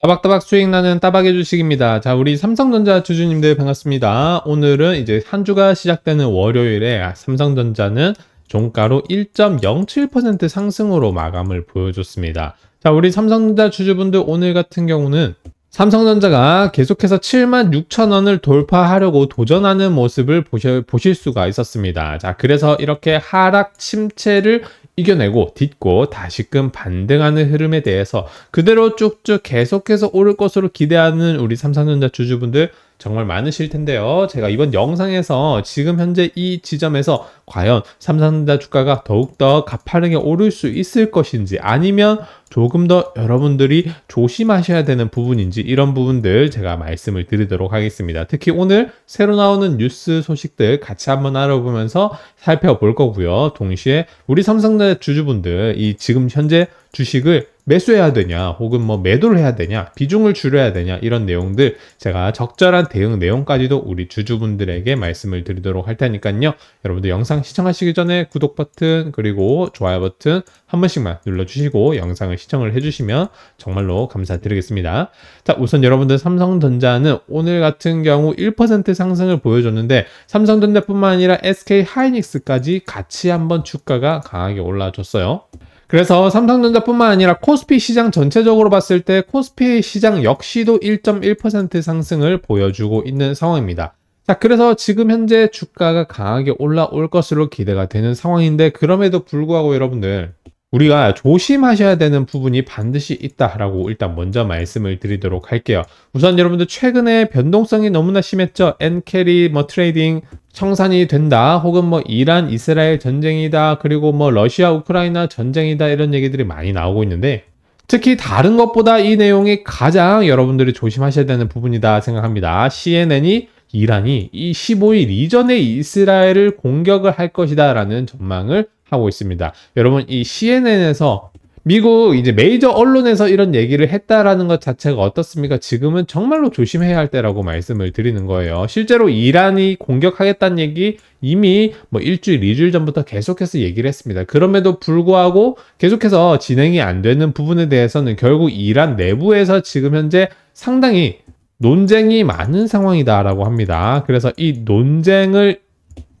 따박따박 수익 나는 따박의 주식입니다. 자, 우리 삼성전자 주주님들 반갑습니다. 오늘은 이제 한 주가 시작되는 월요일에 삼성전자는 종가로 1.07% 상승으로 마감을 보여줬습니다. 자, 우리 삼성전자 주주분들 오늘 같은 경우는 삼성전자가 계속해서 7만 6천 원을 돌파하려고 도전하는 모습을 보실, 보실 수가 있었습니다. 자, 그래서 이렇게 하락 침체를 이겨내고 딛고 다시금 반등하는 흐름에 대해서 그대로 쭉쭉 계속해서 오를 것으로 기대하는 우리 삼성전자 주주분들 정말 많으실 텐데요. 제가 이번 영상에서 지금 현재 이 지점에서 과연 삼성전자 주가가 더욱더 가파르게 오를 수 있을 것인지 아니면 조금 더 여러분들이 조심하셔야 되는 부분인지 이런 부분들 제가 말씀을 드리도록 하겠습니다. 특히 오늘 새로 나오는 뉴스 소식들 같이 한번 알아보면서 살펴볼 거고요. 동시에 우리 삼성전자 주주분들 이 지금 현재 주식을 매수해야 되냐 혹은 뭐 매도를 해야 되냐 비중을 줄여야 되냐 이런 내용들 제가 적절한 대응 내용까지도 우리 주주분들에게 말씀을 드리도록 할 테니까요. 여러분들 영상 영상 시청하시기 전에 구독 버튼 그리고 좋아요 버튼 한 번씩만 눌러주시고 영상을 시청을 해주시면 정말로 감사드리겠습니다. 자 우선 여러분들 삼성전자는 오늘 같은 경우 1% 상승을 보여줬는데 삼성전자뿐만 아니라 SK 하이닉스까지 같이 한번 주가가 강하게 올라줬어요. 그래서 삼성전자뿐만 아니라 코스피 시장 전체적으로 봤을 때 코스피 시장 역시도 1.1% 상승을 보여주고 있는 상황입니다. 자, 그래서 지금 현재 주가가 강하게 올라올 것으로 기대가 되는 상황인데 그럼에도 불구하고 여러분들 우리가 조심하셔야 되는 부분이 반드시 있다라고 일단 먼저 말씀을 드리도록 할게요. 우선 여러분들 최근에 변동성이 너무나 심했죠. 엔캐리 뭐 트레이딩 청산이 된다 혹은 뭐 이란 이스라엘 전쟁이다 그리고 뭐 러시아 우크라이나 전쟁이다 이런 얘기들이 많이 나오고 있는데 특히 다른 것보다 이 내용이 가장 여러분들이 조심하셔야 되는 부분이다 생각합니다. CNN이 이란이 이 15일 이전에 이스라엘을 공격을 할 것이다라는 전망을 하고 있습니다. 여러분 이 CNN에서 미국 이제 메이저 언론에서 이런 얘기를 했다라는 것 자체가 어떻습니까? 지금은 정말로 조심해야 할 때라고 말씀을 드리는 거예요. 실제로 이란이 공격하겠다는 얘기 이미 뭐 일주일, 이주일 전부터 계속해서 얘기를 했습니다. 그럼에도 불구하고 계속해서 진행이 안 되는 부분에 대해서는 결국 이란 내부에서 지금 현재 상당히 논쟁이 많은 상황이다라고 합니다. 그래서 이 논쟁을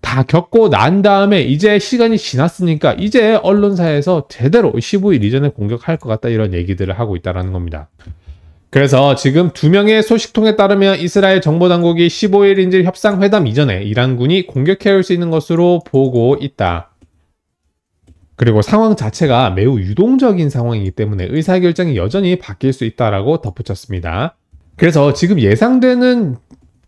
다 겪고 난 다음에 이제 시간이 지났으니까 이제 언론사에서 제대로 15일 이전에 공격할 것 같다 이런 얘기들을 하고 있다는 겁니다. 그래서 지금 두 명의 소식통에 따르면 이스라엘 정보당국이 15일 인질 협상회담 이전에 이란군이 공격해올 수 있는 것으로 보고 있다. 그리고 상황 자체가 매우 유동적인 상황이기 때문에 의사결정이 여전히 바뀔 수 있다라고 덧붙였습니다. 그래서 지금 예상되는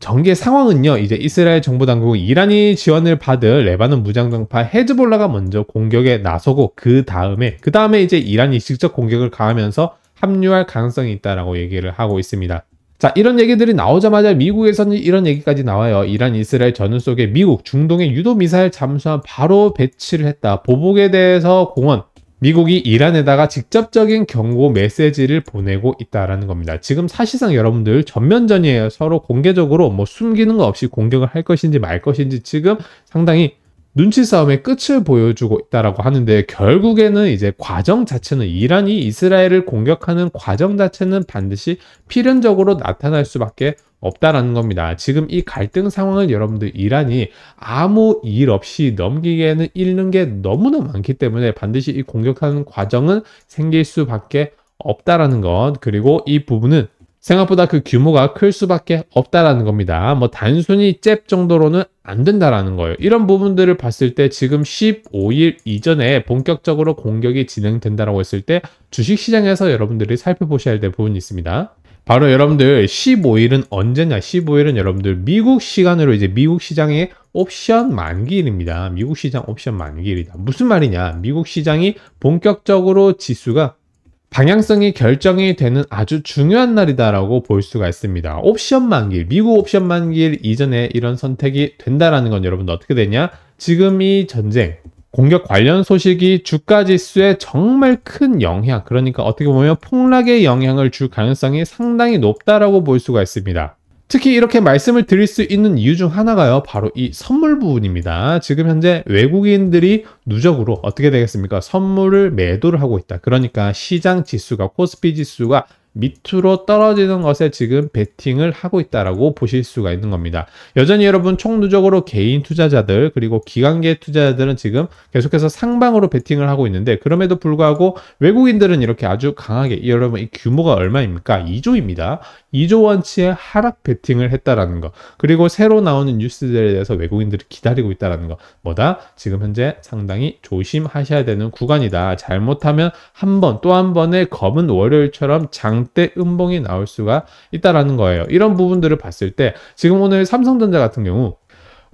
전개 상황은요. 이제 이스라엘 정부 당국은 이란이 지원을 받을 레바논 무장정파 헤즈볼라가 먼저 공격에 나서고 그 다음에 그 다음에 이제 이란이 직접 공격을 가하면서 합류할 가능성이 있다라고 얘기를 하고 있습니다. 자 이런 얘기들이 나오자마자 미국에서는 이런 얘기까지 나와요. 이란 이스라엘 전후 속에 미국 중동의 유도 미사일 잠수함 바로 배치를 했다. 보복에 대해서 공원 미국이 이란에다가 직접적인 경고 메시지를 보내고 있다라는 겁니다. 지금 사실상 여러분들 전면전이에요. 서로 공개적으로 뭐 숨기는 거 없이 공격을 할 것인지 말 것인지 지금 상당히 눈치 싸움의 끝을 보여주고 있다라고 하는데 결국에는 이제 과정 자체는 이란이 이스라엘을 공격하는 과정 자체는 반드시 필연적으로 나타날 수밖에 없다라는 겁니다. 지금 이 갈등 상황을 여러분들 이란이 아무 일 없이 넘기기에는 잃는 게 너무나 많기 때문에 반드시 이 공격하는 과정은 생길 수밖에 없다라는 것 그리고 이 부분은 생각보다 그 규모가 클 수밖에 없다라는 겁니다. 뭐 단순히 잽 정도로는 안 된다라는 거예요. 이런 부분들을 봤을 때 지금 15일 이전에 본격적으로 공격이 진행된다라고 했을 때 주식시장에서 여러분들이 살펴보셔야 될 부분이 있습니다. 바로 여러분들 15일은 언제냐? 15일은 여러분들 미국 시간으로 이제 미국 시장의 옵션 만기일입니다. 미국 시장 옵션 만기일이다. 무슨 말이냐? 미국 시장이 본격적으로 지수가 방향성이 결정이 되는 아주 중요한 날이다라고 볼 수가 있습니다. 옵션 만기일, 미국 옵션 만기일 이전에 이런 선택이 된다라는 건 여러분 들 어떻게 되냐? 지금 이 전쟁, 공격 관련 소식이 주가 지수에 정말 큰 영향, 그러니까 어떻게 보면 폭락의 영향을 줄 가능성이 상당히 높다라고 볼 수가 있습니다. 특히 이렇게 말씀을 드릴 수 있는 이유 중 하나가요. 바로 이 선물 부분입니다. 지금 현재 외국인들이 누적으로 어떻게 되겠습니까? 선물을 매도를 하고 있다. 그러니까 시장 지수가 코스피 지수가 밑으로 떨어지는 것에 지금 베팅을 하고 있다라고 보실 수가 있는 겁니다. 여전히 여러분 총누적으로 개인 투자자들 그리고 기관계 투자자들은 지금 계속해서 상방으로 베팅을 하고 있는데 그럼에도 불구하고 외국인들은 이렇게 아주 강하게 여러분 이 규모가 얼마입니까? 2조입니다. 2조 원치의 하락 베팅을 했다라는 거 그리고 새로 나오는 뉴스들에 대해서 외국인들이 기다리고 있다라는 거 뭐다? 지금 현재 상당히 조심하셔야 되는 구간이다. 잘못하면 한번 또 한 번의 검은 월요일처럼 장 장대 음봉이 나올 수가 있다라는 거예요. 이런 부분들을 봤을 때 지금 오늘 삼성전자 같은 경우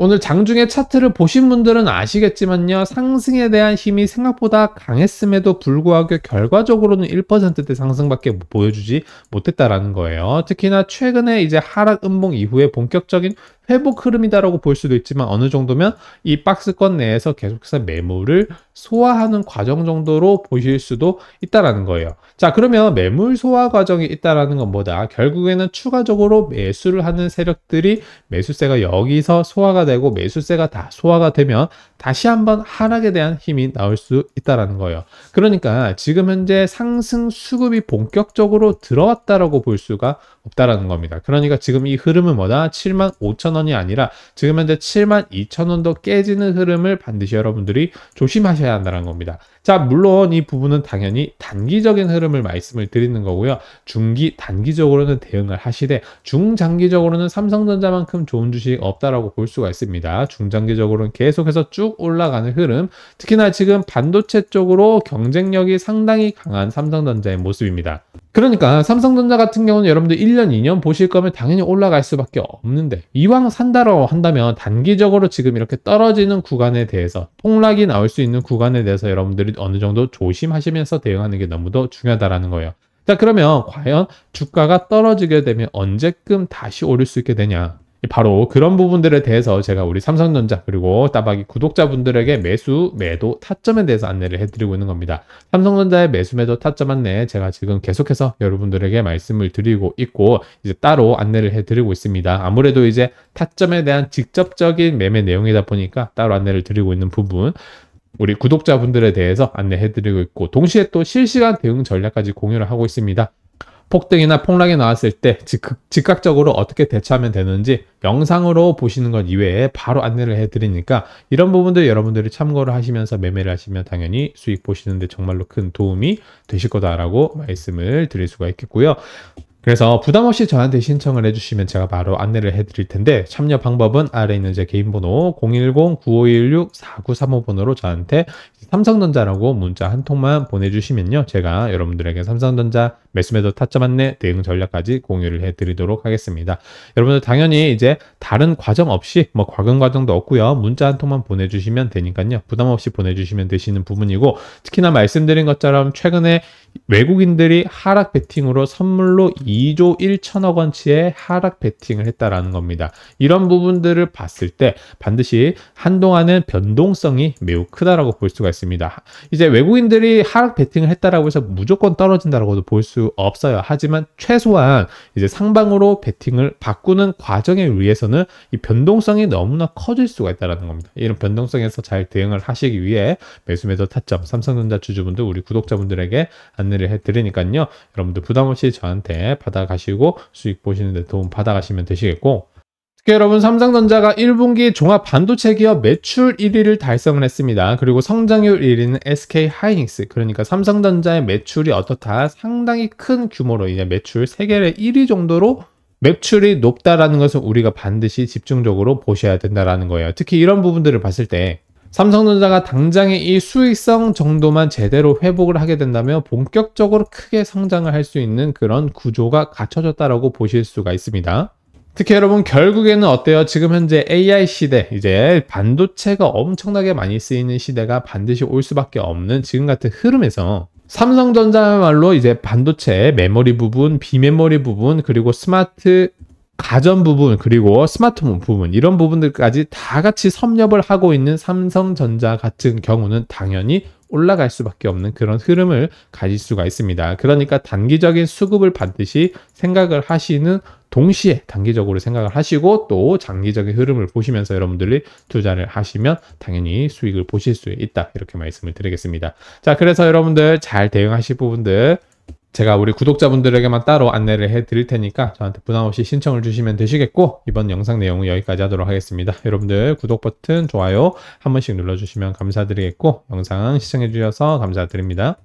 오늘 장중에 차트를 보신 분들은 아시겠지만요. 상승에 대한 힘이 생각보다 강했음에도 불구하고 결과적으로는 1%대 상승밖에 보여주지 못했다라는 거예요. 특히나 최근에 이제 하락 음봉 이후에 본격적인 회복 흐름이다라고 볼 수도 있지만 어느 정도면 이 박스권 내에서 계속해서 매물을 소화하는 과정 정도로 보실 수도 있다라는 거예요. 자, 그러면 매물 소화 과정이 있다라는 것보다 결국에는 추가적으로 매수를 하는 세력들이 매수세가 여기서 소화가 되고 매수세가 다 소화가 되면 다시 한번 하락에 대한 힘이 나올 수 있다라는 거예요. 그러니까 지금 현재 상승 수급이 본격적으로 들어왔다라고 볼 수가 없다라는 겁니다. 그러니까 지금 이 흐름은 뭐다? 7만 5천 원 원이 아니라 지금 현재 7 2 0 0 0 원도 깨지는 흐름을 반드시 여러분들이 조심하셔야 한다는 겁니다. 자, 물론 이 부분은 당연히 단기적인 흐름을 말씀을 드리는 거고요. 중기, 단기적으로는 대응을 하시되 중장기적으로는 삼성전자만큼 좋은 주식 없다라고 볼 수가 있습니다. 중장기적으로는 계속해서 쭉 올라가는 흐름, 특히나 지금 반도체 쪽으로 경쟁력이 상당히 강한 삼성전자의 모습입니다. 그러니까 삼성전자 같은 경우는 여러분들 1년, 2년 보실 거면 당연히 올라갈 수밖에 없는데 이왕 산다라고 한다면 단기적으로 지금 이렇게 떨어지는 구간에 대해서 폭락이 나올 수 있는 구간에 대해서 여러분들이 어느 정도 조심하시면서 대응하는 게 너무도 중요하다는 거예요. 자 그러면 과연 주가가 떨어지게 되면 언제쯤 다시 오를 수 있게 되냐 바로 그런 부분들에 대해서 제가 우리 삼성전자 그리고 따박이 구독자분들에게 매수, 매도, 타점에 대해서 안내를 해드리고 있는 겁니다. 삼성전자의 매수, 매도, 타점 안내 제가 지금 계속해서 여러분들에게 말씀을 드리고 있고 이제 따로 안내를 해드리고 있습니다. 아무래도 이제 타점에 대한 직접적인 매매 내용이다 보니까 따로 안내를 드리고 있는 부분 우리 구독자분들에 대해서 안내해드리고 있고 동시에 또 실시간 대응 전략까지 공유를 하고 있습니다. 폭등이나 폭락이 나왔을 때 즉, 각적으로 어떻게 대처하면 되는지 영상으로 보시는 것 이외에 바로 안내를 해드리니까 이런 부분도 여러분들이 참고를 하시면서 매매를 하시면 당연히 수익 보시는데 정말로 큰 도움이 되실 거다라고 말씀을 드릴 수가 있겠고요. 그래서 부담 없이 저한테 신청을 해주시면 제가 바로 안내를 해드릴 텐데 참여 방법은 아래 있는 제 개인 번호 010-9516-4935번으로 저한테 삼성전자라고 문자 한 통만 보내주시면요 제가 여러분들에게 삼성전자 매수매도 타점 안내 대응 전략까지 공유를 해드리도록 하겠습니다 여러분들 당연히 이제 다른 과정 없이 뭐 과금 과정도 없고요 문자 한 통만 보내주시면 되니까요 부담 없이 보내주시면 되시는 부분이고 특히나 말씀드린 것처럼 최근에 외국인들이 하락 배팅으로 선물로 2조 1천억 원치의 하락 베팅을 했다라는 겁니다. 이런 부분들을 봤을 때 반드시 한동안은 변동성이 매우 크다라고 볼 수가 있습니다. 이제 외국인들이 하락 베팅을 했다라고 해서 무조건 떨어진다라고도 볼 수 없어요. 하지만 최소한 이제 상방으로 베팅을 바꾸는 과정에 의해서는 이 변동성이 너무나 커질 수가 있다라는 겁니다. 이런 변동성에서 잘 대응을 하시기 위해 매수 매도 타점 삼성전자 주주분들 우리 구독자분들에게 안내를 해드리니까요. 여러분들 부담 없이 저한테 받아가시고 수익 보시는데 도움 받아가시면 되시겠고 특히 여러분 삼성전자가 1분기 종합 반도체 기업 매출 1위를 달성을 했습니다. 그리고 성장률 1위는 SK 하이닉스 그러니까 삼성전자의 매출이 어떻다 상당히 큰 규모로 이제 매출 세계의 1위 정도로 매출이 높다라는 것은 우리가 반드시 집중적으로 보셔야 된다라는 거예요. 특히 이런 부분들을 봤을 때 삼성전자가 당장의 이 수익성 정도만 제대로 회복을 하게 된다면 본격적으로 크게 성장을 할 수 있는 그런 구조가 갖춰졌다라고 보실 수가 있습니다. 특히 여러분 결국에는 어때요? 지금 현재 AI 시대, 이제 반도체가 엄청나게 많이 쓰이는 시대가 반드시 올 수밖에 없는 지금 같은 흐름에서 삼성전자말로 이제 반도체 메모리 부분, 비메모리 부분, 그리고 스마트 가전 부분 그리고 스마트폰 부분 이런 부분들까지 다 같이 섭렵을 하고 있는 삼성전자 같은 경우는 당연히 올라갈 수밖에 없는 그런 흐름을 가질 수가 있습니다. 그러니까 단기적인 수급을 반드시 생각을 하시는 동시에 단기적으로 생각을 하시고 또 장기적인 흐름을 보시면서 여러분들이 투자를 하시면 당연히 수익을 보실 수 있다. 이렇게 말씀을 드리겠습니다. 자, 그래서 여러분들 잘 대응하실 부분들 제가 우리 구독자분들에게만 따로 안내를 해 드릴 테니까 저한테 부담 없이 신청을 주시면 되시겠고 이번 영상 내용은 여기까지 하도록 하겠습니다. 여러분들 구독 버튼, 좋아요 한 번씩 눌러주시면 감사드리겠고 영상 시청해 주셔서 감사드립니다.